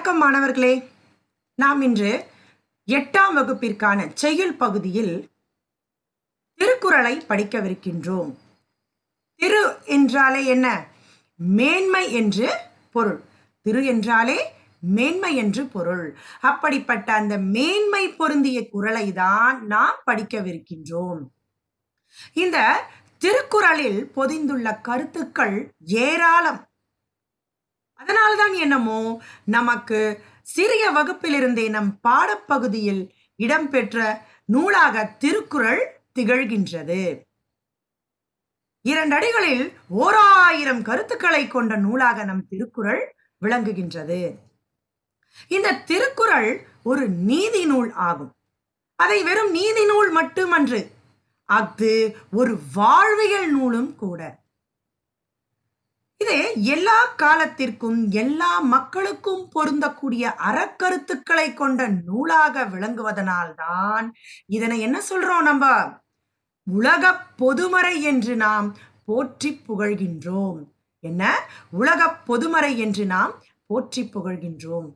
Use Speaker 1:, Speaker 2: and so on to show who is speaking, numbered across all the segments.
Speaker 1: வணக்கம் மாணவர்களே நாம் இன்று எட்டாம் வகுப்பிற்கான செயல் பகுதியில் திருக்குறளை படிக்கவிருக்கின்றோம் திரு என்றாலே என்ன மேன்மை என்று பொருள் திரு என்றாலே மேன்மை என்று பொருள் அப்படிப்பட்ட அந்த மேன்மை பொருந்திய குரலை தான் நாம் படிக்கவிருக்கின்றோம் இந்த திருக்குறளில் பொதிந்துள்ள கருத்துக்கள் ஏராளம் அதனால்தான் என்னமோ நமக்கு சிறிய வகுப்பிலிருந்தே நம் பாடப்பகுதியில் இடம்பெற்ற நூலாக திருக்குறள் திகழ்கின்றது இரண்டடிகளில் ஆயிரம் கருத்துக்களை கொண்ட நூலாக நம் திருக்குறள் விளங்குகின்றது இந்த திருக்குறள் ஒரு நீதி நூல் ஆகும் அதை வெறும் நீதி நூல் மட்டுமன்று அது ஒரு வாழ்வியல் நூலும் கூட இது எல்லா காலத்திற்கும் எல்லா மக்களுக்கும் பொருந்தக்கூடிய அறக்கருத்துக்களை கொண்ட நூலாக விளங்குவதனால்தான் இதனை என்ன சொல்றோம் நம்ம உலக பொதுமறை என்று நாம் போற்றி புகழ்கின்றோம் என்ன உலக பொதுமறை என்று நாம் போற்றி புகழ்கின்றோம்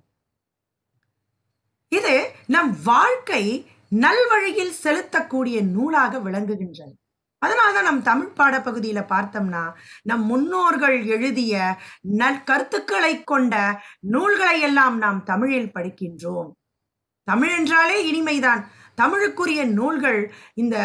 Speaker 1: இது நம் வாழ்க்கை நல்வழியில் செலுத்தக்கூடிய நூலாக விளங்குகின்றன அதனால தான் நம் தமிழ் பாடப்பகுதியில் பார்த்தோம்னா நம் முன்னோர்கள் எழுதிய நற்கருத்துக்களை கொண்ட நூல்களை எல்லாம் நாம் தமிழில் படிக்கின்றோம் தமிழ் என்றாலே இனிமைதான் தமிழுக்குரிய நூல்கள் இந்த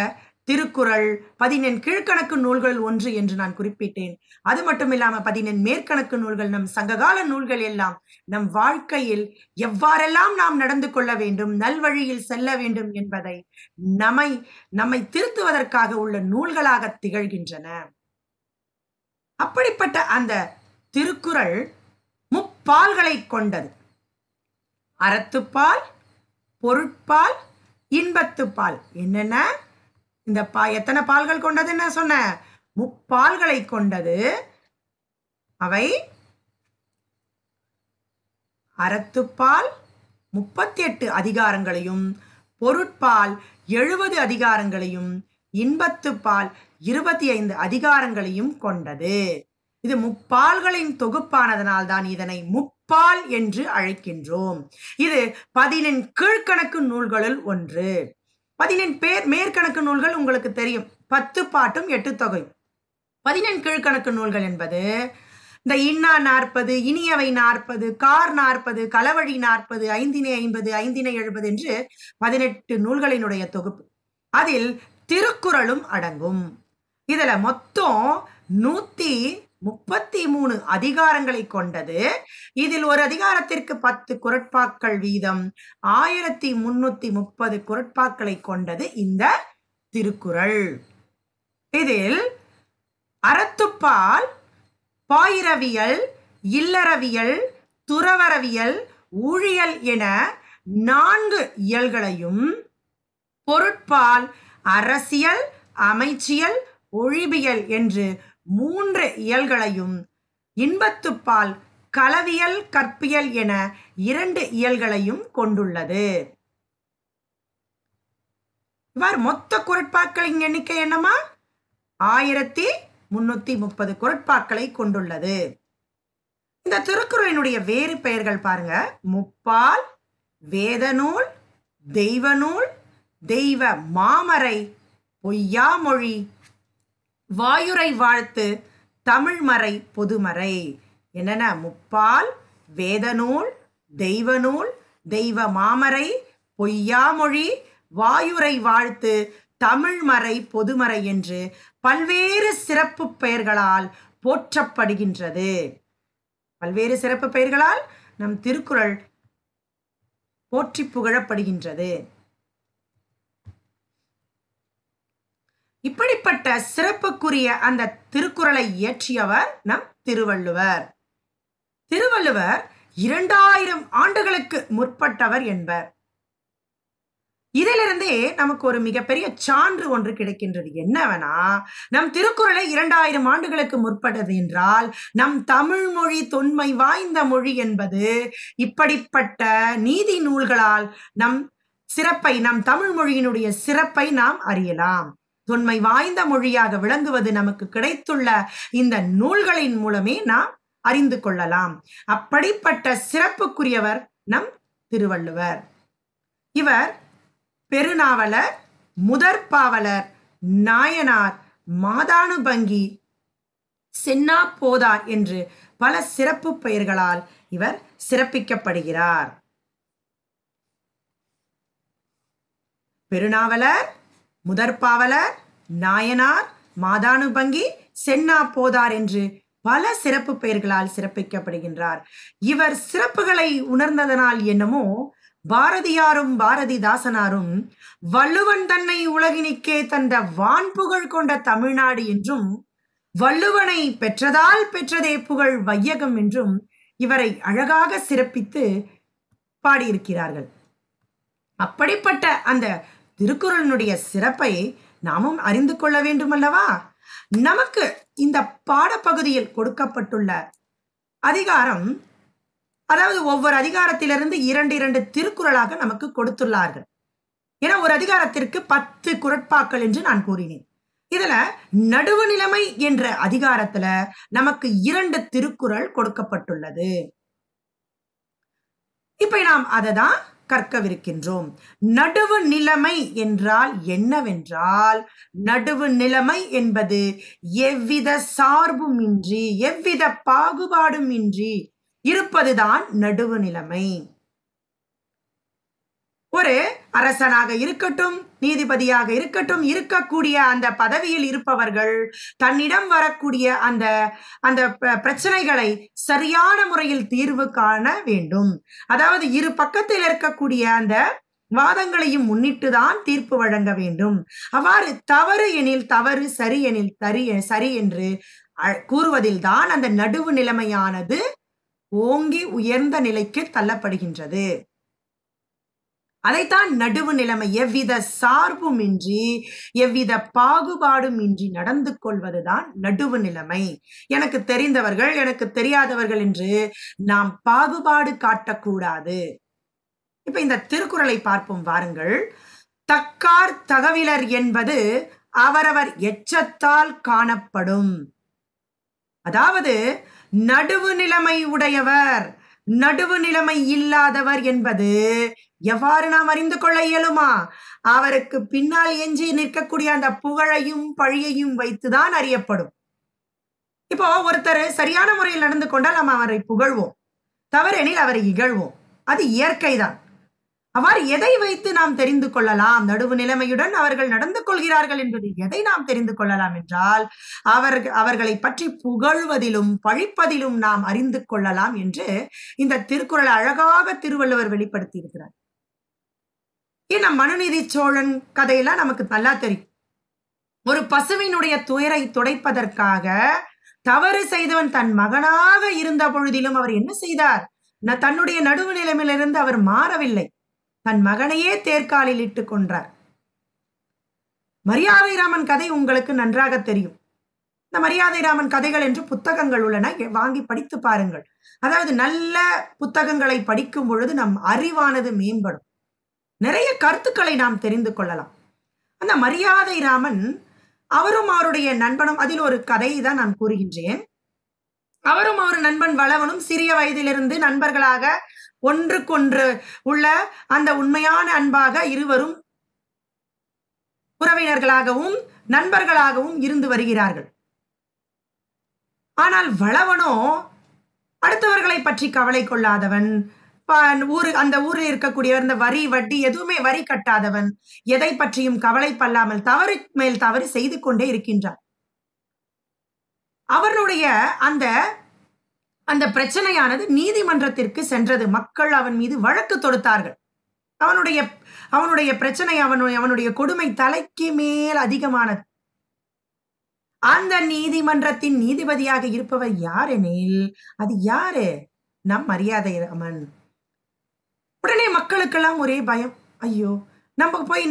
Speaker 1: திருக்குறள் பதினெண் கீழ்கணக்கு நூல்கள் ஒன்று என்று நான் குறிப்பிட்டேன் அது மட்டும் இல்லாம பதினெண் மேற்கணக்கு நூல்கள் நம் சங்ககால நூல்கள் எல்லாம் நம் வாழ்க்கையில் எவ்வாறெல்லாம் நாம் நடந்து கொள்ள வேண்டும் நல்வழியில் செல்ல வேண்டும் என்பதை நம்மை நம்மை திருத்துவதற்காக உள்ள நூல்களாக திகழ்கின்றன அப்படிப்பட்ட அந்த திருக்குறள் முப்பால்களை கொண்டது அறத்துப்பால் பொருட்பால் இன்பத்துப்பால் என்னென்ன இந்த பா எத்தனை பால்கள் கொண்டது என்ன சொன்ன முப்பால்களை கொண்டது அவை அறத்துப்பால் முப்பத்தி எட்டு அதிகாரங்களையும் பொருட்பால் எழுபது அதிகாரங்களையும் இன்பத்துப்பால் இருபத்தி ஐந்து அதிகாரங்களையும் கொண்டது இது முப்பால்களின் தொகுப்பானதனால் தான் இதனை முப்பால் என்று அழைக்கின்றோம் இது பதினின் கீழ்கணக்கு நூல்களுள் ஒன்று பதினெண் பேர் மேற்கணக்கு நூல்கள் உங்களுக்கு தெரியும் பத்து பாட்டும் எட்டு தொகை பதினெண் கீழ்கணக்கு நூல்கள் என்பது இந்த இன்னா நாற்பது இனியவை நாற்பது கார் நாற்பது களவழி நாற்பது ஐந்தினை ஐம்பது ஐந்தினை எழுபது என்று பதினெட்டு நூல்களினுடைய தொகுப்பு அதில் திருக்குறளும் அடங்கும் இதில் மொத்தம் நூற்றி முப்பத்தி மூணு அதிகாரங்களை கொண்டது இதில் ஒரு அதிகாரத்திற்கு பத்து குரட்பாக்கள் வீதம் ஆயிரத்தி முன்னூத்தி முப்பது குரட்பாக்களை கொண்டது இந்த திருக்குறள் இதில் அறத்துப்பால் பாயிரவியல் இல்லறவியல் துறவரவியல் ஊழியல் என நான்கு இயல்களையும் பொருட்பால் அரசியல் அமைச்சியல் ஒழிபியல் என்று மூன்று இயல்களையும் இன்பத்துப்பால் களவியல் கற்பியல் என இரண்டு இயல்களையும் கொண்டுள்ளது இவர் மொத்த குரட்பாக்களின் எண்ணிக்கை என்னமா ஆயிரத்தி முன்னூத்தி முப்பது குரட்பாக்களை கொண்டுள்ளது இந்த திருக்குறளினுடைய வேறு பெயர்கள் பாருங்க முப்பால் வேதநூல் தெய்வநூல் தெய்வ மாமரை பொய்யாமொழி வாயுரை வாழ்த்து தமிழ்மறை பொதுமறை என்னென்ன முப்பால் வேதநூல் தெய்வநூல் தெய்வ மாமறை பொய்யாமொழி வாயுரை வாழ்த்து தமிழ்மறை பொதுமறை என்று பல்வேறு சிறப்பு பெயர்களால் போற்றப்படுகின்றது பல்வேறு சிறப்பு பெயர்களால் நம் திருக்குறள் போற்றி புகழப்படுகின்றது இப்படிப்பட்ட சிறப்புக்குரிய அந்த திருக்குறளை இயற்றியவர் நம் திருவள்ளுவர் திருவள்ளுவர் இரண்டாயிரம் ஆண்டுகளுக்கு முற்பட்டவர் என்பர் இதிலிருந்தே நமக்கு ஒரு மிகப்பெரிய சான்று ஒன்று கிடைக்கின்றது என்னவனா நம் திருக்குறளை இரண்டாயிரம் ஆண்டுகளுக்கு முற்பட்டது என்றால் நம் தமிழ் மொழி தொன்மை வாய்ந்த மொழி என்பது இப்படிப்பட்ட நீதி நூல்களால் நம் சிறப்பை நம் தமிழ் மொழியினுடைய சிறப்பை நாம் அறியலாம் தொன்மை வாய்ந்த மொழியாக விளங்குவது நமக்கு கிடைத்துள்ள இந்த நூல்களின் மூலமே நாம் அறிந்து கொள்ளலாம் அப்படிப்பட்ட சிறப்புக்குரியவர் நம் திருவள்ளுவர் இவர் பெருநாவலர் முதற்பாவலர் நாயனார் மாதானுபங்கி சென்னா போதார் என்று பல சிறப்பு பெயர்களால் இவர் சிறப்பிக்கப்படுகிறார் பெருநாவலர் முதற்பாவலர் நாயனார் மாதானுபங்கி சென்னா போதார் என்று பல சிறப்பு பெயர்களால் சிறப்பிக்கப்படுகின்றார் இவர் சிறப்புகளை உணர்ந்ததனால் என்னமோ பாரதியாரும் பாரதிதாசனாரும் வள்ளுவன் தன்னை உலகினிக்கே தந்த வான்புகழ் கொண்ட தமிழ்நாடு என்றும் வள்ளுவனை பெற்றதால் பெற்றதே புகழ் வையகம் என்றும் இவரை அழகாக சிறப்பித்து பாடியிருக்கிறார்கள் அப்படிப்பட்ட அந்த திருக்குறளினுடைய சிறப்பை நாமும் அறிந்து கொள்ள வேண்டும் அல்லவா நமக்கு இந்த பாடப்பகுதியில் கொடுக்கப்பட்டுள்ள அதிகாரம் அதாவது ஒவ்வொரு அதிகாரத்திலிருந்து இரண்டு இரண்டு திருக்குறளாக நமக்கு கொடுத்துள்ளார்கள் ஏன்னா ஒரு அதிகாரத்திற்கு பத்து குரட்பாக்கள் என்று நான் கூறினேன் இதுல நடுவு நிலைமை என்ற அதிகாரத்துல நமக்கு இரண்டு திருக்குறள் கொடுக்கப்பட்டுள்ளது இப்ப நாம் அதை தான் கற்கவிருக்கின்றோம் நடுவு நிலைமை என்றால் என்னவென்றால் நடுவு நிலைமை என்பது எவ்வித சார்புமின்றி எவ்வித பாகுபாடுமின்றி இருப்பதுதான் நடுவு நிலைமை ஒரு அரசனாக இருக்கட்டும் நீதிபதியாக இருக்கட்டும் இருக்கக்கூடிய அந்த பதவியில் இருப்பவர்கள் தன்னிடம் வரக்கூடிய அந்த அந்த பிரச்சனைகளை சரியான முறையில் தீர்வு காண வேண்டும் அதாவது இரு பக்கத்தில் இருக்கக்கூடிய அந்த வாதங்களையும் முன்னிட்டு தான் தீர்ப்பு வழங்க வேண்டும் அவ்வாறு தவறு எனில் தவறு சரி எனில் தரி சரி என்று கூறுவதில் தான் அந்த நடுவு நிலைமையானது ஓங்கி உயர்ந்த நிலைக்கு தள்ளப்படுகின்றது அதைத்தான் நடுவு நிலைமை எவ்வித சார்புமின்றி எவ்வித பாகுபாடும் இன்றி நடந்து கொள்வதுதான் நடுவு நிலைமை எனக்கு தெரிந்தவர்கள் எனக்கு தெரியாதவர்கள் என்று நாம் பாகுபாடு காட்டக்கூடாது இப்ப இந்த திருக்குறளை பார்ப்போம் வாருங்கள் தக்கார் தகவிலர் என்பது அவரவர் எச்சத்தால் காணப்படும் அதாவது நடுவு நிலைமை உடையவர் நடுவு நிலைமை இல்லாதவர் என்பது எவ்வாறு நாம் அறிந்து கொள்ள இயலுமா அவருக்கு பின்னால் எஞ்சி நிற்கக்கூடிய அந்த புகழையும் பழியையும் வைத்துதான் அறியப்படும் இப்போ ஒருத்தர் சரியான முறையில் நடந்து கொண்டால் நாம் அவரை புகழ்வோம் தவறெனில் அவரை இகழ்வோம் அது இயற்கைதான் அவர் எதை வைத்து நாம் தெரிந்து கொள்ளலாம் நடுவு நிலைமையுடன் அவர்கள் நடந்து கொள்கிறார்கள் என்பது எதை நாம் தெரிந்து கொள்ளலாம் என்றால் அவர்கள் அவர்களை பற்றி புகழ்வதிலும் பழிப்பதிலும் நாம் அறிந்து கொள்ளலாம் என்று இந்த திருக்குறள் அழகாக திருவள்ளுவர் வெளிப்படுத்தி இருக்கிறார் ஏன்னா மனுநீதி சோழன் கதையெல்லாம் நமக்கு நல்லா தெரியும் ஒரு பசுவினுடைய துயரை துடைப்பதற்காக தவறு செய்தவன் தன் மகனாக இருந்த பொழுதிலும் அவர் என்ன செய்தார் தன்னுடைய நடுவு நிலைமையிலிருந்து அவர் மாறவில்லை தன் மகனையே தேர்காலில் இட்டு கொன்றார் மரியாதை ராமன் கதை உங்களுக்கு நன்றாக தெரியும் இந்த மரியாதை ராமன் கதைகள் என்று புத்தகங்கள் உள்ளன வாங்கி படித்து பாருங்கள் அதாவது நல்ல புத்தகங்களை படிக்கும் பொழுது நம் அறிவானது மேம்படும் நிறைய கருத்துக்களை நாம் தெரிந்து கொள்ளலாம் அந்த மரியாதை ராமன் அவரும் அவருடைய நண்பனும் அதில் ஒரு கதையை தான் நான் கூறுகின்றேன் அவரும் அவர் நண்பன் வளவனும் சிறிய வயதிலிருந்து நண்பர்களாக ஒன்றுக்கொன்று உள்ள அந்த உண்மையான அன்பாக இருவரும் உறவினர்களாகவும் நண்பர்களாகவும் இருந்து வருகிறார்கள் ஆனால் வளவனோ அடுத்தவர்களை பற்றி கவலை கொள்ளாதவன் ஊரு அந்த ஊரில் இருக்கக்கூடியவர் இந்த வரி வட்டி எதுவுமே வரி கட்டாதவன் எதை பற்றியும் கவலைப்பல்லாமல் தவறு மேல் தவறு செய்து கொண்டே இருக்கின்றான் அவர்களுடைய அந்த அந்த பிரச்சனையானது நீதிமன்றத்திற்கு சென்றது மக்கள் அவன் மீது வழக்கு தொடுத்தார்கள் அவனுடைய அவனுடைய பிரச்சனை அவனுடைய அவனுடைய கொடுமை தலைக்கு மேல் அதிகமானது அந்த நீதிமன்றத்தின் நீதிபதியாக இருப்பவர் யாரெனில் அது யாரு நம் மரியாதை அமன் உடனே மக்களுக்கெல்லாம் ஒரே பயம் ஐயோ நம்ம போய்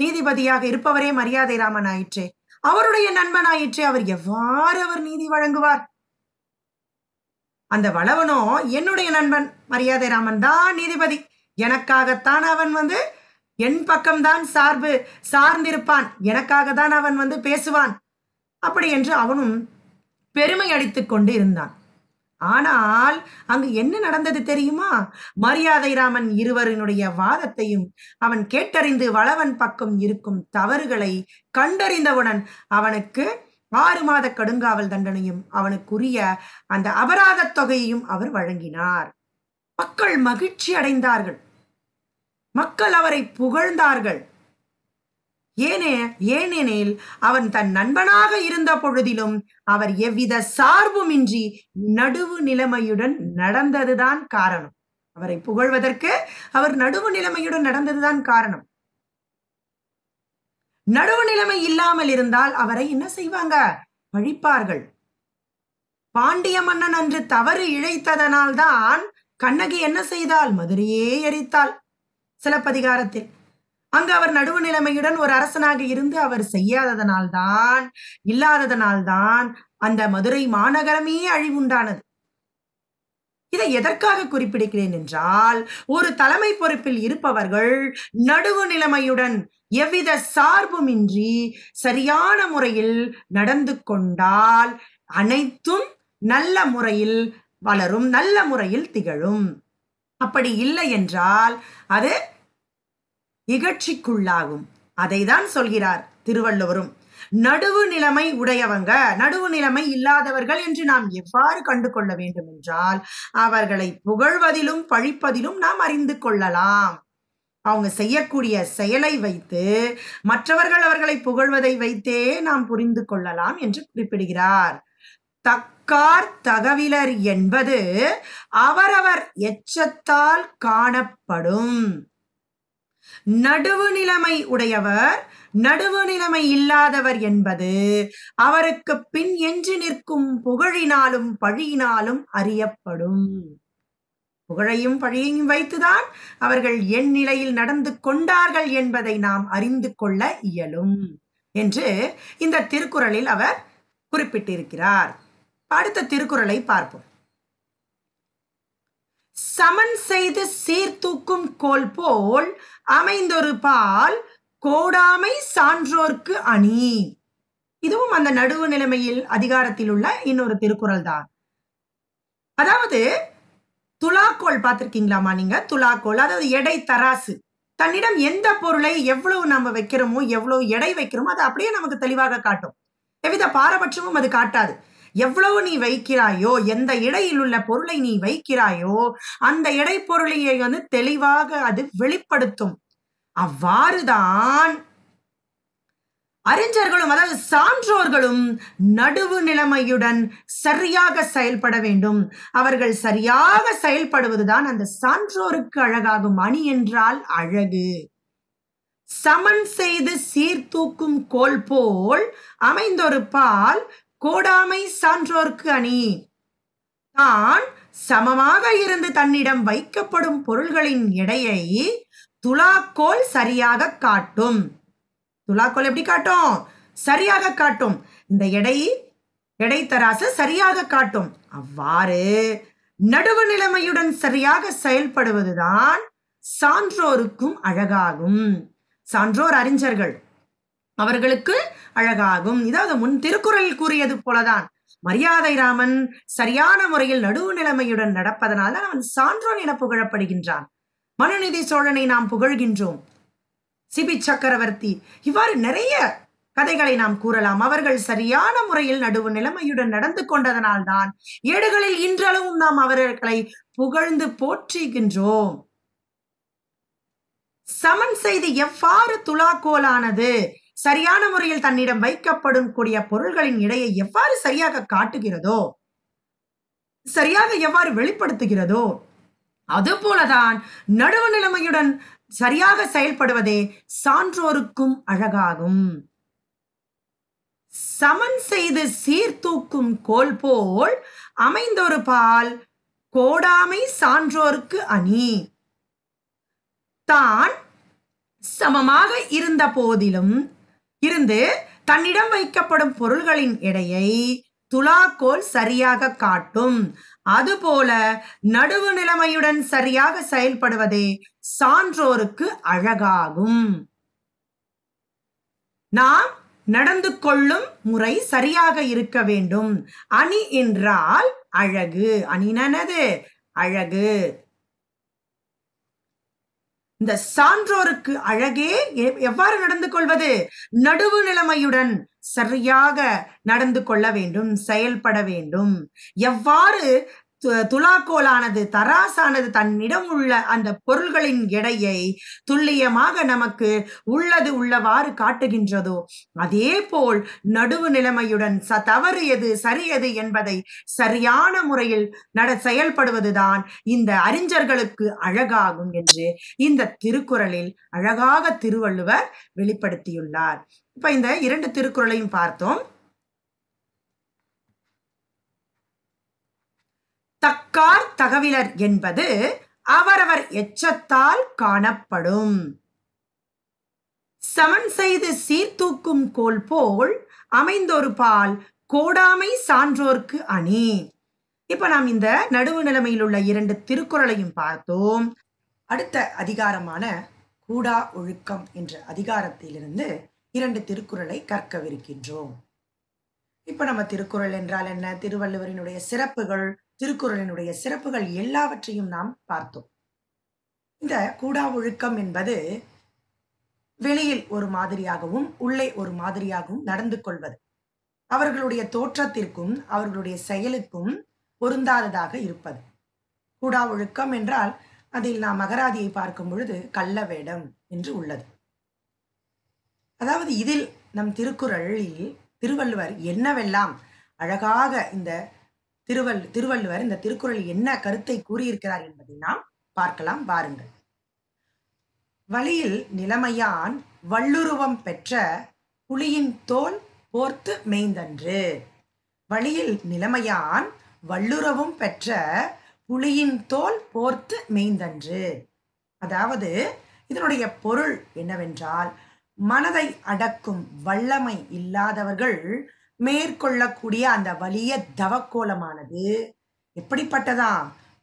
Speaker 1: நீதிபதியாக இருப்பவரே மரியாதை ராமன் ஆயிற்றே அவருடைய நண்பன் ஆயிற்றே அவர் எவ்வாறு அவர் நீதி வழங்குவார் அந்த வளவனோ என்னுடைய நண்பன் மரியாதை ராமன் தான் நீதிபதி எனக்காகத்தான் அவன் வந்து என் பக்கம்தான் சார்பு சார்ந்திருப்பான் எனக்காக தான் அவன் வந்து பேசுவான் அப்படி என்று அவனும் பெருமை அடித்துக் கொண்டு இருந்தான் ஆனால் அங்கு என்ன நடந்தது தெரியுமா மரியாதை ராமன் இருவரினுடைய வாதத்தையும் அவன் கேட்டறிந்து வளவன் பக்கம் இருக்கும் தவறுகளை கண்டறிந்தவுடன் அவனுக்கு ஆறு மாத கடுங்காவல் தண்டனையும் அவனுக்குரிய அந்த அபராதத் தொகையையும் அவர் வழங்கினார் மக்கள் மகிழ்ச்சி அடைந்தார்கள் மக்கள் அவரை புகழ்ந்தார்கள் ஏனே ஏனெனில் அவன் தன் நண்பனாக இருந்த பொழுதிலும் அவர் எவ்வித சார்புமின்றி நடுவு நிலைமையுடன் நடந்ததுதான் காரணம் அவரை புகழ்வதற்கு அவர் நடுவு நிலைமையுடன் நடந்ததுதான் காரணம் நடுவு நிலைமை இல்லாமல் இருந்தால் அவரை என்ன செய்வாங்க வழிப்பார்கள் பாண்டிய மன்னன் அன்று தவறு இழைத்ததனால் தான் கண்ணகி என்ன செய்தால் மதுரையே எரித்தாள் சிலப்பதிகாரத்தில் அங்கு அவர் நடுவு நிலைமையுடன் ஒரு அரசனாக இருந்து அவர் செய்யாததனால்தான் இல்லாததனால்தான் அந்த மதுரை மாநகரமே அழிவுண்டானது இதை எதற்காக குறிப்பிடுகிறேன் என்றால் ஒரு தலைமை பொறுப்பில் இருப்பவர்கள் நடுவு நிலைமையுடன் எவ்வித சார்புமின்றி சரியான முறையில் நடந்து கொண்டால் அனைத்தும் நல்ல முறையில் வளரும் நல்ல முறையில் திகழும் அப்படி இல்லை என்றால் அது இகழ்ச்சிக்குள்ளாகும் அதைதான் சொல்கிறார் திருவள்ளுவரும் நடுவு நிலைமை உடையவங்க நடுவு நிலைமை இல்லாதவர்கள் என்று நாம் எவ்வாறு கண்டு கொள்ள வேண்டும் என்றால் அவர்களை புகழ்வதிலும் பழிப்பதிலும் நாம் அறிந்து கொள்ளலாம் அவங்க செய்யக்கூடிய செயலை வைத்து மற்றவர்கள் அவர்களை புகழ்வதை வைத்தே நாம் புரிந்து கொள்ளலாம் என்று குறிப்பிடுகிறார் தக்கார் தகவிலர் என்பது அவரவர் எச்சத்தால் காணப்படும் நடுவு நிலைமை உடையவர் நடுவு நிலைமை இல்லாதவர் என்பது அவருக்கு பின் எஞ்சி நிற்கும் புகழினாலும் பழியினாலும் அறியப்படும் புகழையும் பழியையும் வைத்துதான் அவர்கள் என் நிலையில் நடந்து கொண்டார்கள் என்பதை நாம் அறிந்து கொள்ள இயலும் என்று இந்த திருக்குறளில் அவர் குறிப்பிட்டிருக்கிறார் அடுத்த திருக்குறளை பார்ப்போம் சமன் செய்து சீர்தூக்கும் கோல் போல் அமைந்தொரு பால் கோடாமை சான்றோர்க்கு அணி இதுவும் அந்த நடுவு நிலைமையில் அதிகாரத்தில் உள்ள இன்னொரு திருக்குறள் தான் அதாவது துலாக்கோள் பார்த்திருக்கீங்களாமா நீங்க துலாக்கோள் அதாவது எடை தராசு தன்னிடம் எந்த பொருளை எவ்வளவு நம்ம வைக்கிறோமோ எவ்வளவு எடை வைக்கிறோமோ அது அப்படியே நமக்கு தெளிவாக காட்டும் எவ்வித பாரபட்சமும் அது காட்டாது எவ்வளவு நீ வைக்கிறாயோ எந்த இடையில் உள்ள பொருளை நீ வைக்கிறாயோ அந்த இடை பொருளையை வந்து தெளிவாக அது வெளிப்படுத்தும் அவ்வாறுதான் அறிஞர்களும் அதாவது சான்றோர்களும் நடுவு நிலைமையுடன் சரியாக செயல்பட வேண்டும் அவர்கள் சரியாக செயல்படுவதுதான் அந்த சான்றோருக்கு அழகாகும் அணி என்றால் அழகு சமன் செய்து சீர்தூக்கும் கோல் போல் அமைந்தொருப்பால் பால் கோடாமை சான்றோர்க்கு அணி தான் சமமாக இருந்து தன்னிடம் வைக்கப்படும் பொருள்களின் எடையை துலாக்கோல் சரியாக காட்டும் துலாக்கோல் எப்படி காட்டும் சரியாக காட்டும் இந்த எடை எடை தராசு சரியாக காட்டும் அவ்வாறு நடுவு நிலைமையுடன் சரியாக செயல்படுவதுதான் சான்றோருக்கும் அழகாகும் சான்றோர் அறிஞர்கள் அவர்களுக்கு அழகாகும் இதாவது முன் திருக்குறள் கூறியது போலதான் மரியாதை ராமன் சரியான முறையில் நடுவு நிலைமையுடன் தான் அவன் சான்றோன் என புகழப்படுகின்றான் மனுநிதி சோழனை நாம் புகழ்கின்றோம் சிபி சக்கரவர்த்தி இவ்வாறு நிறைய கதைகளை நாம் கூறலாம் அவர்கள் சரியான முறையில் நடுவு நிலைமையுடன் நடந்து கொண்டதனால் தான் ஏடுகளில் இன்றளவும் நாம் அவர்களை புகழ்ந்து போற்றுகின்றோம் சமன் செய்து எவ்வாறு துலாக்கோலானது சரியான முறையில் தன்னிடம் வைக்கப்படும் கூடிய பொருள்களின் இடையை எவ்வாறு சரியாக காட்டுகிறதோ சரியாக எவ்வாறு வெளிப்படுத்துகிறதோ அதுபோலதான் நடுவு நிலைமையுடன் சரியாக செயல்படுவதே சான்றோருக்கும் அழகாகும் சமன் செய்து சீர்தூக்கும் கோல் போல் அமைந்தொரு பால் கோடாமை சான்றோர்க்கு அணி தான் சமமாக இருந்த போதிலும் இருந்து தன்னிடம் வைக்கப்படும் பொருள்களின் எடையை துலாக்கோல் சரியாக காட்டும் அதுபோல நடுவு நிலைமையுடன் சரியாக செயல்படுவதே சான்றோருக்கு அழகாகும் நாம் நடந்து கொள்ளும் முறை சரியாக இருக்க வேண்டும் அணி என்றால் அழகு அணினது அழகு இந்த சான்றோருக்கு அழகே எவ்வாறு நடந்து கொள்வது நடுவு நிலைமையுடன் சரியாக நடந்து கொள்ள வேண்டும் செயல்பட வேண்டும் எவ்வாறு துலாக்கோலானது தராசானது தன்னிடம் உள்ள அந்த பொருள்களின் எடையை துல்லியமாக நமக்கு உள்ளது உள்ளவாறு காட்டுகின்றதோ அதே போல் நடுவு நிலைமையுடன் ச தவறு எது சரியது என்பதை சரியான முறையில் நட செயல்படுவதுதான் இந்த அறிஞர்களுக்கு அழகாகும் என்று இந்த திருக்குறளில் அழகாக திருவள்ளுவர் வெளிப்படுத்தியுள்ளார் இப்ப இந்த இரண்டு திருக்குறளையும் பார்த்தோம் தக்கார் தகவிலர் என்பது அவரவர் எச்சத்தால் காணப்படும் சமன் செய்து சீர்தூக்கும் கோல் போல் அமைந்தொரு பால் கோடாமை சான்றோர்க்கு அணி இப்ப நாம் இந்த நடுவு நிலைமையில் உள்ள இரண்டு திருக்குறளையும் பார்த்தோம் அடுத்த அதிகாரமான கூடா ஒழுக்கம் என்ற அதிகாரத்திலிருந்து இரண்டு திருக்குறளை கற்கவிருக்கின்றோம் இப்ப நம்ம திருக்குறள் என்றால் என்ன திருவள்ளுவரினுடைய சிறப்புகள் திருக்குறளினுடைய சிறப்புகள் எல்லாவற்றையும் நாம் பார்த்தோம் இந்த கூடா ஒழுக்கம் என்பது வெளியில் ஒரு மாதிரியாகவும் உள்ளே ஒரு மாதிரியாகவும் நடந்து கொள்வது அவர்களுடைய தோற்றத்திற்கும் அவர்களுடைய செயலுக்கும் பொருந்தாததாக இருப்பது கூடா ஒழுக்கம் என்றால் அதில் நாம் அகராதியை பார்க்கும் பொழுது கள்ள வேடம் என்று உள்ளது அதாவது இதில் நம் திருக்குறளில் திருவள்ளுவர் என்னவெல்லாம் அழகாக இந்த திருவள் திருவள்ளுவர் இந்த திருக்குறள் என்ன கருத்தை கூறியிருக்கிறார் என்பதை நாம் பார்க்கலாம் வாருங்கள் வழியில் நிலைமையான் வள்ளுருவம் பெற்ற புலியின் தோல் போர்த்து மேய்ந்தன்று வழியில் நிலைமையான் வள்ளுறவும் பெற்ற புலியின் தோல் போர்த்து மேய்ந்தன்று அதாவது இதனுடைய பொருள் என்னவென்றால் மனதை அடக்கும் வல்லமை இல்லாதவர்கள் மேற்கொள்ளக்கூடிய அந்த வலிய தவக்கோலமானது எப்படிப்பட்டதா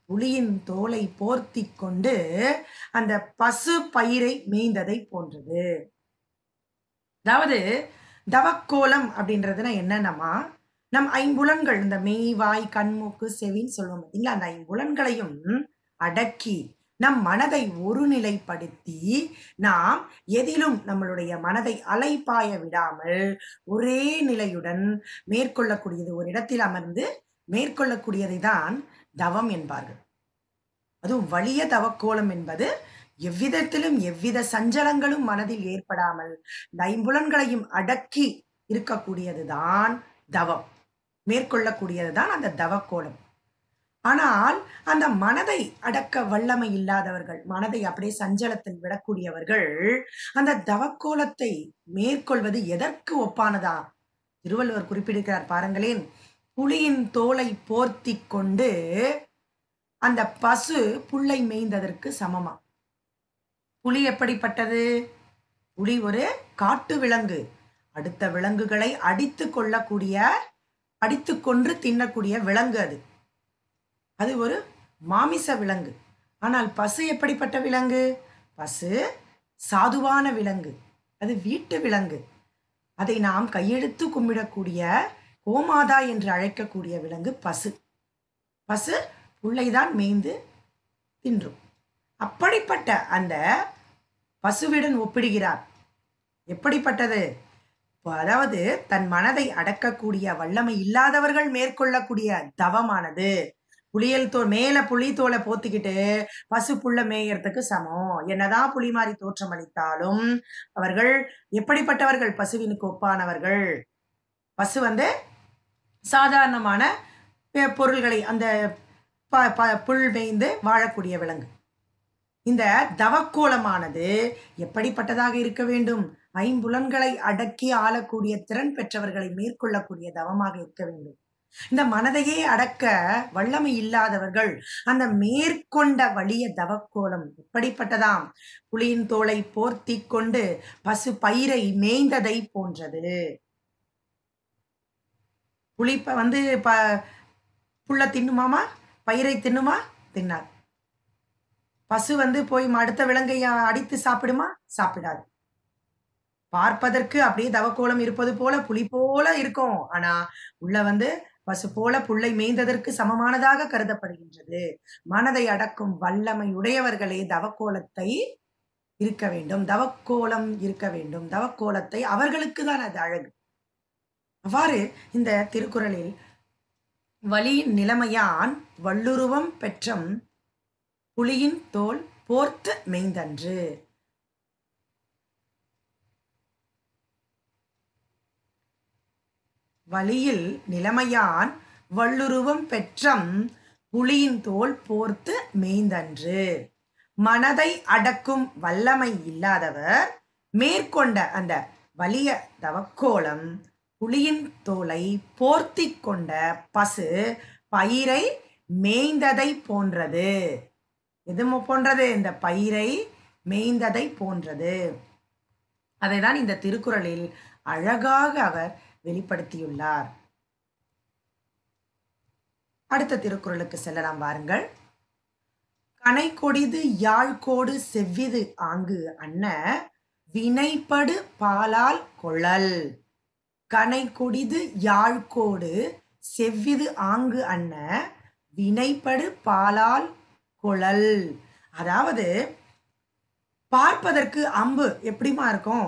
Speaker 1: புலியின் தோலை போர்த்தி கொண்டு அந்த பசு பயிரை மேய்ந்ததை போன்றது அதாவது தவக்கோலம் அப்படின்றதுனா என்னென்னமா நம் ஐம்புலன்கள் இந்த மெய்வாய் கண்மூக்கு செவின்னு சொல்லுவோம் பார்த்தீங்களா அந்த ஐம்புலன்களையும் அடக்கி நம் மனதை ஒருநிலைப்படுத்தி நாம் எதிலும் நம்மளுடைய மனதை அலைப்பாய விடாமல் ஒரே நிலையுடன் மேற்கொள்ளக்கூடியது ஒரு இடத்தில் அமர்ந்து மேற்கொள்ளக்கூடியதை தான் தவம் என்பார்கள் அதுவும் வலிய தவக்கோலம் என்பது எவ்விதத்திலும் எவ்வித சஞ்சலங்களும் மனதில் ஏற்படாமல் நைம்புலன்களையும் அடக்கி அடக்கி இருக்கக்கூடியதுதான் தவம் மேற்கொள்ளக்கூடியது தான் அந்த தவக்கோலம் ஆனால் அந்த மனதை அடக்க வல்லமை இல்லாதவர்கள் மனதை அப்படியே சஞ்சலத்தில் விடக்கூடியவர்கள் அந்த தவக்கோலத்தை மேற்கொள்வது எதற்கு ஒப்பானதா திருவள்ளுவர் குறிப்பிடுகிறார் பாருங்களேன் புலியின் தோலை போர்த்தி கொண்டு அந்த பசு புல்லை மேய்ந்ததற்கு சமமா புலி எப்படிப்பட்டது புலி ஒரு காட்டு விலங்கு அடுத்த விலங்குகளை அடித்து கொள்ளக்கூடிய அடித்து கொன்று தின்னக்கூடிய விலங்கு அது அது ஒரு மாமிச விலங்கு ஆனால் பசு எப்படிப்பட்ட விலங்கு பசு சாதுவான விலங்கு அது வீட்டு விலங்கு அதை நாம் கையெழுத்து கும்பிடக்கூடிய கோமாதா என்று அழைக்கக்கூடிய விலங்கு பசு பசு புள்ளைதான் மேய்ந்து தின்றும் அப்படிப்பட்ட அந்த பசுவிடன் ஒப்பிடுகிறார் எப்படிப்பட்டது அதாவது தன் மனதை அடக்கக்கூடிய வல்லமை இல்லாதவர்கள் மேற்கொள்ளக்கூடிய தவமானது புளியல் தோல் மேல புளி தோலை போத்திக்கிட்டு பசு புள்ள மேயறதுக்கு சமம் என்னதான் புளி மாதிரி தோற்றம் அளித்தாலும் அவர்கள் எப்படிப்பட்டவர்கள் பசுவினுக்கு ஒப்பானவர்கள் பசு வந்து சாதாரணமான பொருள்களை அந்த புல் மேய்ந்து வாழக்கூடிய விலங்கு இந்த தவக்கோலமானது எப்படிப்பட்டதாக இருக்க வேண்டும் ஐம்புலன்களை அடக்கி ஆளக்கூடிய திறன் பெற்றவர்களை மேற்கொள்ளக்கூடிய தவமாக இருக்க வேண்டும் இந்த மனதையே அடக்க வல்லமை இல்லாதவர்கள் அந்த மேற்கொண்ட வலிய தவக்கோலம் எப்படிப்பட்டதாம் புலியின் தோலை போர்த்தி கொண்டு பசு பயிரை மேய்ந்ததை போன்றது புளி வந்து ப புள்ள தின்னுமாமா பயிரை தின்னுமா தின்னார் பசு வந்து போய் அடுத்த விலங்கை அடித்து சாப்பிடுமா சாப்பிடாது பார்ப்பதற்கு அப்படியே தவக்கோலம் இருப்பது போல புலி போல இருக்கும் ஆனா உள்ள வந்து பசு போல புள்ளை மேய்ந்ததற்கு சமமானதாக கருதப்படுகின்றது மனதை அடக்கும் வல்லமை உடையவர்களே தவக்கோலத்தை இருக்க வேண்டும் தவக்கோலம் இருக்க வேண்டும் தவக்கோலத்தை அவர்களுக்கு தான் அது அழகு அவ்வாறு இந்த திருக்குறளில் வலியின் நிலைமையான் வல்லுருவம் பெற்றம் புலியின் தோல் போர்த்து மெய்ந்தன்று வழியில் நிலைமையான் வள்ளுருவம் பெற்றம் புலியின் தோல் போர்த்து மேய்ந்தன்று மனதை அடக்கும் வல்லமை இல்லாதவர் மேற்கொண்ட அந்த வலிய தவக்கோலம் புலியின் தோலை போர்த்தி கொண்ட பசு பயிரை மேய்ந்ததை போன்றது எது போன்றது இந்த பயிரை மேய்ந்ததை போன்றது அதை தான் இந்த திருக்குறளில் அழகாக அவர் வெளிப்படுத்தியுள்ளார் அடுத்த திருக்குறளுக்கு செல்லலாம் வாருங்கள் கனை கொடிது யாழ் கோடு செவ்விது ஆங்கு அன்ன வினைப்படு பாலால் கொழல் கனை கொடிது யாழ் கோடு செவ்விது ஆங்கு அன்ன வினைப்படு பாலால் கொழல் அதாவது பார்ப்பதற்கு அம்பு எப்படிமா இருக்கும்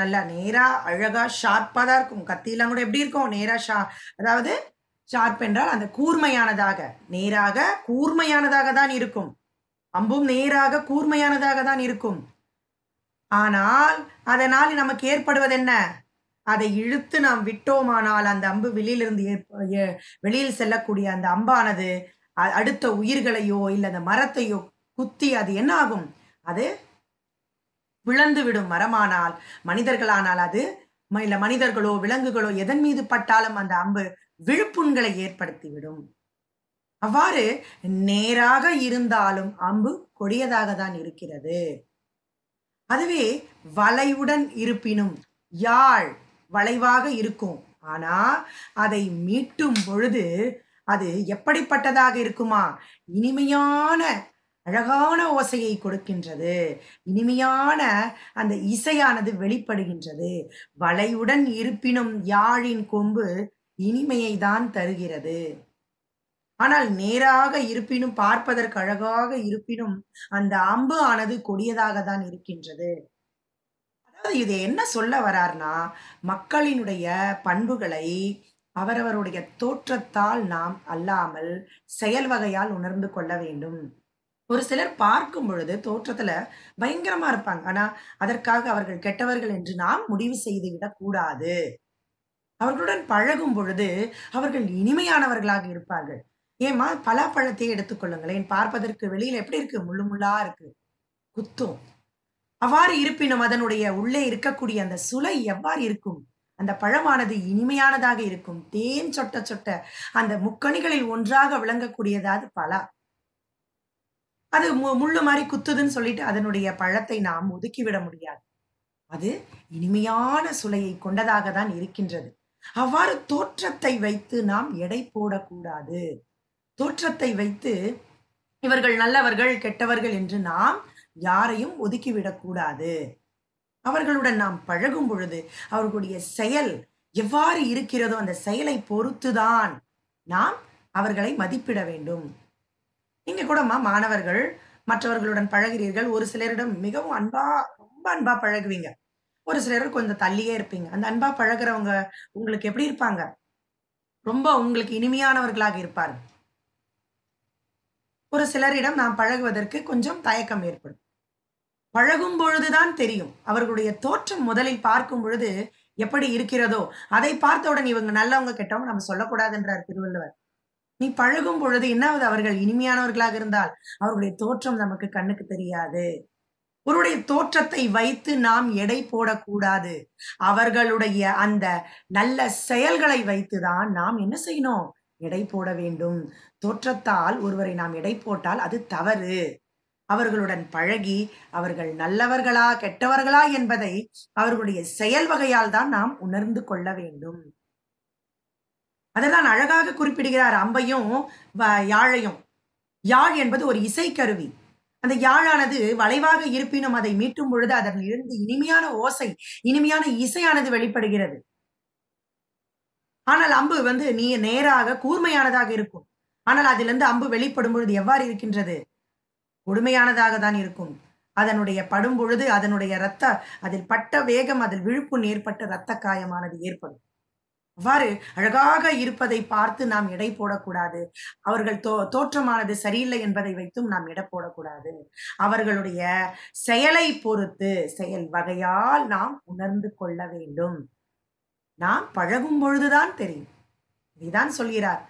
Speaker 1: நல்லா நேராக அழகாக ஷார்ப்பாக தான் இருக்கும் கத்தியெல்லாம் கூட எப்படி இருக்கும் நேராக ஷா அதாவது ஷார்ப் என்றால் அந்த கூர்மையானதாக நேராக கூர்மையானதாக தான் இருக்கும் அம்பும் நேராக கூர்மையானதாக தான் இருக்கும் ஆனால் அதனால் நமக்கு ஏற்படுவது என்ன அதை இழுத்து நாம் விட்டோமானால் அந்த அம்பு வெளியிலிருந்து வெளியில் செல்லக்கூடிய அந்த அம்பானது அடுத்த உயிர்களையோ இல்லை அந்த மரத்தையோ குத்தி அது என்ன ஆகும் அது விழந்துவிடும் மரமானால் மனிதர்களானால் அது இல்ல மனிதர்களோ விலங்குகளோ எதன் மீது பட்டாலும் அந்த அம்பு விழுப்புண்களை ஏற்படுத்திவிடும் அவ்வாறு நேராக இருந்தாலும் அம்பு கொடியதாக தான் இருக்கிறது அதுவே வளைவுடன் இருப்பினும் யாழ் வளைவாக இருக்கும் ஆனா அதை மீட்டும் பொழுது அது எப்படிப்பட்டதாக இருக்குமா இனிமையான அழகான ஓசையை கொடுக்கின்றது இனிமையான அந்த இசையானது வெளிப்படுகின்றது வலையுடன் இருப்பினும் யாழின் கொம்பு இனிமையை தான் தருகிறது ஆனால் நேராக இருப்பினும் பார்ப்பதற்கு அழகாக இருப்பினும் அந்த அம்பு ஆனது கொடியதாக தான் இருக்கின்றது அதாவது இது என்ன சொல்ல வரார்னா மக்களினுடைய பண்புகளை அவரவருடைய தோற்றத்தால் நாம் அல்லாமல் செயல் வகையால் உணர்ந்து கொள்ள வேண்டும் ஒரு சிலர் பார்க்கும் பொழுது தோற்றத்துல பயங்கரமா இருப்பாங்க ஆனா அதற்காக அவர்கள் கெட்டவர்கள் என்று நாம் முடிவு செய்து விடக்கூடாது அவர்களுடன் பழகும் பொழுது அவர்கள் இனிமையானவர்களாக இருப்பார்கள் ஏமா பலாப்பழத்தை எடுத்துக்கொள்ளுங்களேன் பார்ப்பதற்கு வெளியில எப்படி இருக்கு முள்ளு முள்ளா இருக்கு குத்தும் அவ்வாறு இருப்பினும் அதனுடைய உள்ளே இருக்கக்கூடிய அந்த சுலை எவ்வாறு இருக்கும் அந்த பழமானது இனிமையானதாக இருக்கும் தேன் சொட்ட சொட்ட அந்த முக்கணிகளில் ஒன்றாக விளங்கக்கூடியதாவது பலா அது மு முள்ளு மாதிரி குத்துதுன்னு சொல்லிட்டு அதனுடைய பழத்தை நாம் ஒதுக்கிவிட முடியாது அது இனிமையான சுலையை கொண்டதாக தான் இருக்கின்றது அவ்வாறு தோற்றத்தை வைத்து நாம் எடை போடக்கூடாது தோற்றத்தை வைத்து இவர்கள் நல்லவர்கள் கெட்டவர்கள் என்று நாம் யாரையும் ஒதுக்கிவிடக்கூடாது அவர்களுடன் நாம் பழகும் பொழுது அவர்களுடைய செயல் எவ்வாறு இருக்கிறதோ அந்த செயலை பொறுத்துதான் நாம் அவர்களை மதிப்பிட வேண்டும் நீங்கள் கூடம்மா மாணவர்கள் மற்றவர்களுடன் பழகிறீர்கள் ஒரு சிலரிடம் மிகவும் அன்பா ரொம்ப அன்பா பழகுவீங்க ஒரு சிலர் கொஞ்சம் தள்ளியே இருப்பீங்க அந்த அன்பா பழகிறவங்க உங்களுக்கு எப்படி இருப்பாங்க ரொம்ப உங்களுக்கு இனிமையானவர்களாக இருப்பார் ஒரு சிலரிடம் நாம் பழகுவதற்கு கொஞ்சம் தயக்கம் ஏற்படும் பழகும் பொழுதுதான் தெரியும் அவர்களுடைய தோற்றம் முதலில் பார்க்கும் பொழுது எப்படி இருக்கிறதோ அதை பார்த்தவுடன் இவங்க நல்லவங்க கெட்டவங்க நம்ம சொல்லக்கூடாதுன்றார் திருவள்ளுவர் நீ பழகும் பொழுது என்னாவது அவர்கள் இனிமையானவர்களாக இருந்தால் அவருடைய தோற்றம் நமக்கு கண்ணுக்கு தெரியாது ஒருடைய தோற்றத்தை வைத்து நாம் எடை போடக்கூடாது அவர்களுடைய அந்த நல்ல செயல்களை வைத்துதான் நாம் என்ன செய்யணும் எடை போட வேண்டும் தோற்றத்தால் ஒருவரை நாம் எடை போட்டால் அது தவறு அவர்களுடன் பழகி அவர்கள் நல்லவர்களா கெட்டவர்களா என்பதை அவர்களுடைய செயல் வகையால் தான் நாம் உணர்ந்து கொள்ள வேண்டும் அதெல்லாம் அழகாக குறிப்பிடுகிறார் அம்பையும் யாழையும் யாழ் என்பது ஒரு இசைக்கருவி அந்த யாழானது வளைவாக இருப்பினும் அதை மீட்டும் பொழுது அதனில் இருந்து இனிமையான ஓசை இனிமையான இசையானது வெளிப்படுகிறது ஆனால் அம்பு வந்து நீ நேராக கூர்மையானதாக இருக்கும் ஆனால் அதிலிருந்து அம்பு வெளிப்படும் பொழுது எவ்வாறு இருக்கின்றது கொடுமையானதாக தான் இருக்கும் அதனுடைய படும் பொழுது அதனுடைய இரத்த அதில் பட்ட வேகம் அதில் விழுப்பு ஏற்பட்ட இரத்த காயமானது ஏற்படும் அவ்வாறு அழகாக இருப்பதை பார்த்து நாம் எடை போடக்கூடாது அவர்கள் தோ தோற்றமானது சரியில்லை என்பதை வைத்தும் நாம் எடை போடக்கூடாது அவர்களுடைய செயலை பொறுத்து செயல் வகையால் நாம் உணர்ந்து கொள்ள வேண்டும் நாம் பழகும் பொழுதுதான் தெரியும் இதுதான் சொல்கிறார்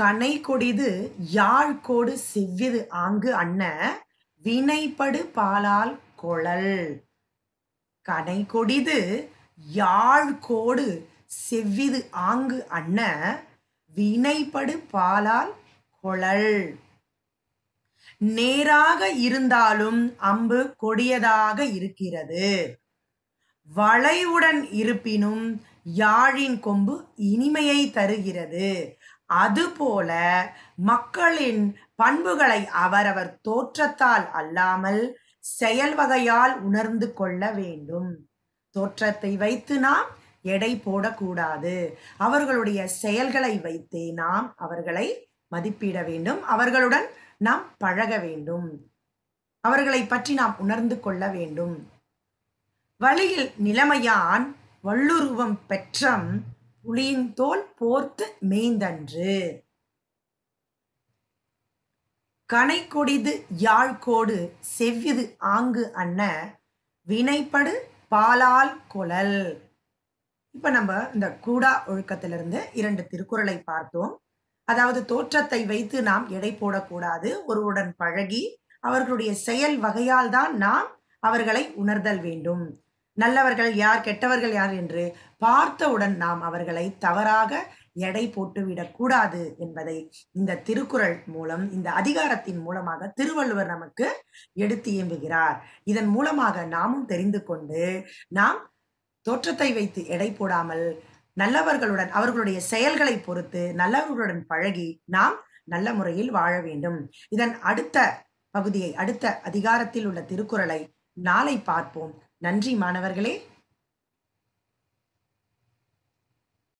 Speaker 1: கனை கொடிது யாழ் கோடு செவ்விது ஆங்கு அண்ண வினைப்படு பாலால் கொழல் கனை கொடிது யாழ் கோடு செவ்விது ஆங்கு அண்ண வினைப்படு பாலால் கொழல் நேராக இருந்தாலும் அம்பு கொடியதாக இருக்கிறது வளைவுடன் இருப்பினும் யாழின் கொம்பு இனிமையை தருகிறது அதுபோல மக்களின் பண்புகளை அவரவர் தோற்றத்தால் அல்லாமல் செயல் வகையால் உணர்ந்து கொள்ள வேண்டும் தோற்றத்தை வைத்து நாம் எடை போடக்கூடாது அவர்களுடைய செயல்களை வைத்தே நாம் அவர்களை மதிப்பிட வேண்டும் அவர்களுடன் நாம் பழக வேண்டும் அவர்களை பற்றி நாம் உணர்ந்து கொள்ள வேண்டும் வழியில் நிலைமையான் வள்ளுருவம் பெற்றம் புலியின் தோல் போர்த்து மேய்ந்தன்று கனை கொடிது யாழ்கோடு செவ்விது ஆங்கு அன்ன வினைப்படு பாலால் குழல் இப்ப நம்ம இந்த கூடா ஒழுக்கத்திலிருந்து இரண்டு திருக்குறளை பார்த்தோம் அதாவது தோற்றத்தை வைத்து நாம் எடை போடக்கூடாது ஒருவருடன் பழகி அவர்களுடைய செயல் வகையால் தான் நாம் அவர்களை உணர்தல் வேண்டும் நல்லவர்கள் யார் கெட்டவர்கள் யார் என்று பார்த்தவுடன் நாம் அவர்களை தவறாக எடை போட்டுவிடக் கூடாது என்பதை இந்த திருக்குறள் மூலம் இந்த அதிகாரத்தின் மூலமாக திருவள்ளுவர் நமக்கு எடுத்து இயம்புகிறார் இதன் மூலமாக நாமும் தெரிந்து கொண்டு நாம் தோற்றத்தை வைத்து எடை போடாமல் நல்லவர்களுடன் அவர்களுடைய செயல்களை பொறுத்து நல்லவர்களுடன் பழகி நாம் நல்ல முறையில் வாழ வேண்டும் இதன் அடுத்த பகுதியை அடுத்த அதிகாரத்தில் உள்ள திருக்குறளை நாளை பார்ப்போம் நன்றி மாணவர்களே